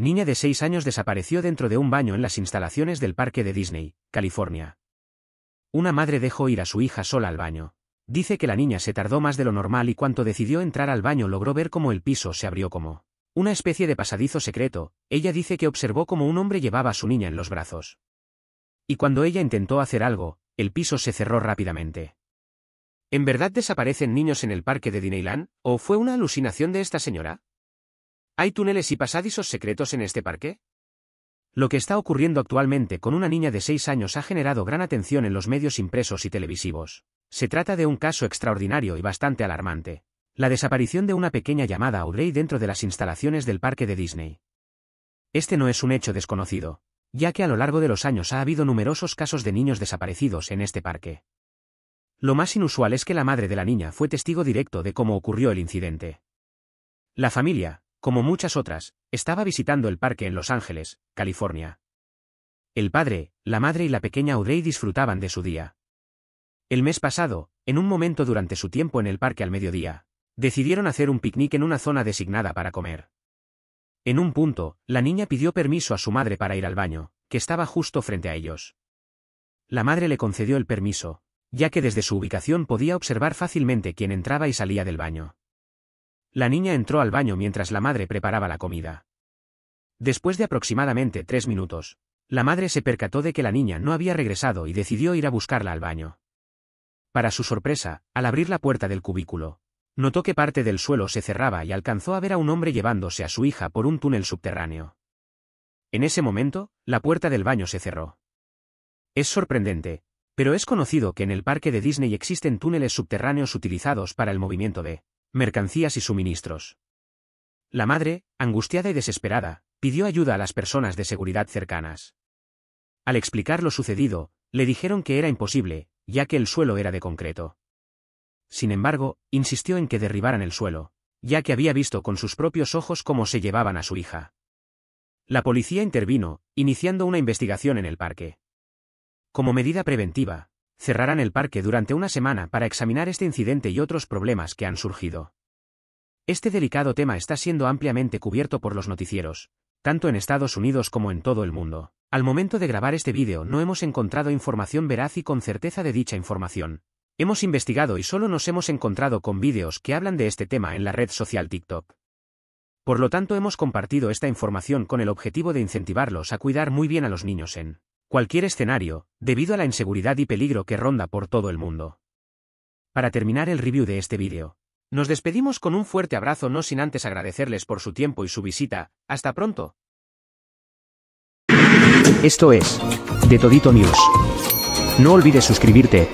Niña de 6 años desapareció dentro de un baño en las instalaciones del parque de Disney, California. Una madre dejó ir a su hija sola al baño. Dice que la niña se tardó más de lo normal y cuanto decidió entrar al baño logró ver cómo el piso se abrió como una especie de pasadizo secreto, ella dice que observó cómo un hombre llevaba a su niña en los brazos. Y cuando ella intentó hacer algo, el piso se cerró rápidamente. ¿En verdad desaparecen niños en el parque de Disneyland, o fue una alucinación de esta señora? ¿Hay túneles y pasadizos secretos en este parque? Lo que está ocurriendo actualmente con una niña de 6 años ha generado gran atención en los medios impresos y televisivos. Se trata de un caso extraordinario y bastante alarmante. La desaparición de una pequeña llamada Audrey dentro de las instalaciones del parque de Disney. Este no es un hecho desconocido, ya que a lo largo de los años ha habido numerosos casos de niños desaparecidos en este parque. Lo más inusual es que la madre de la niña fue testigo directo de cómo ocurrió el incidente. La familia, como muchas otras, estaba visitando el parque en Los Ángeles, California. El padre, la madre y la pequeña Audrey disfrutaban de su día. El mes pasado, en un momento durante su tiempo en el parque al mediodía, decidieron hacer un picnic en una zona designada para comer. En un punto, la niña pidió permiso a su madre para ir al baño, que estaba justo frente a ellos. La madre le concedió el permiso, ya que desde su ubicación podía observar fácilmente quién entraba y salía del baño. La niña entró al baño mientras la madre preparaba la comida. Después de aproximadamente tres minutos, la madre se percató de que la niña no había regresado y decidió ir a buscarla al baño. Para su sorpresa, al abrir la puerta del cubículo, notó que parte del suelo se cerraba y alcanzó a ver a un hombre llevándose a su hija por un túnel subterráneo. En ese momento, la puerta del baño se cerró. Es sorprendente, pero es conocido que en el parque de Disney existen túneles subterráneos utilizados para el movimiento de mercancías y suministros. La madre, angustiada y desesperada, pidió ayuda a las personas de seguridad cercanas. Al explicar lo sucedido, le dijeron que era imposible, ya que el suelo era de concreto. Sin embargo, insistió en que derribaran el suelo, ya que había visto con sus propios ojos cómo se llevaban a su hija. La policía intervino, iniciando una investigación en el parque. Como medida preventiva, cerrarán el parque durante una semana para examinar este incidente y otros problemas que han surgido. Este delicado tema está siendo ampliamente cubierto por los noticieros, tanto en Estados Unidos como en todo el mundo. Al momento de grabar este vídeo no hemos encontrado información veraz y con certeza de dicha información. Hemos investigado y solo nos hemos encontrado con vídeos que hablan de este tema en la red social TikTok. Por lo tanto hemos compartido esta información con el objetivo de incentivarlos a cuidar muy bien a los niños en cualquier escenario, debido a la inseguridad y peligro que ronda por todo el mundo. Para terminar el review de este vídeo, nos despedimos con un fuerte abrazo no sin antes agradecerles por su tiempo y su visita, hasta pronto. Esto es, de Todito News. No olvides suscribirte,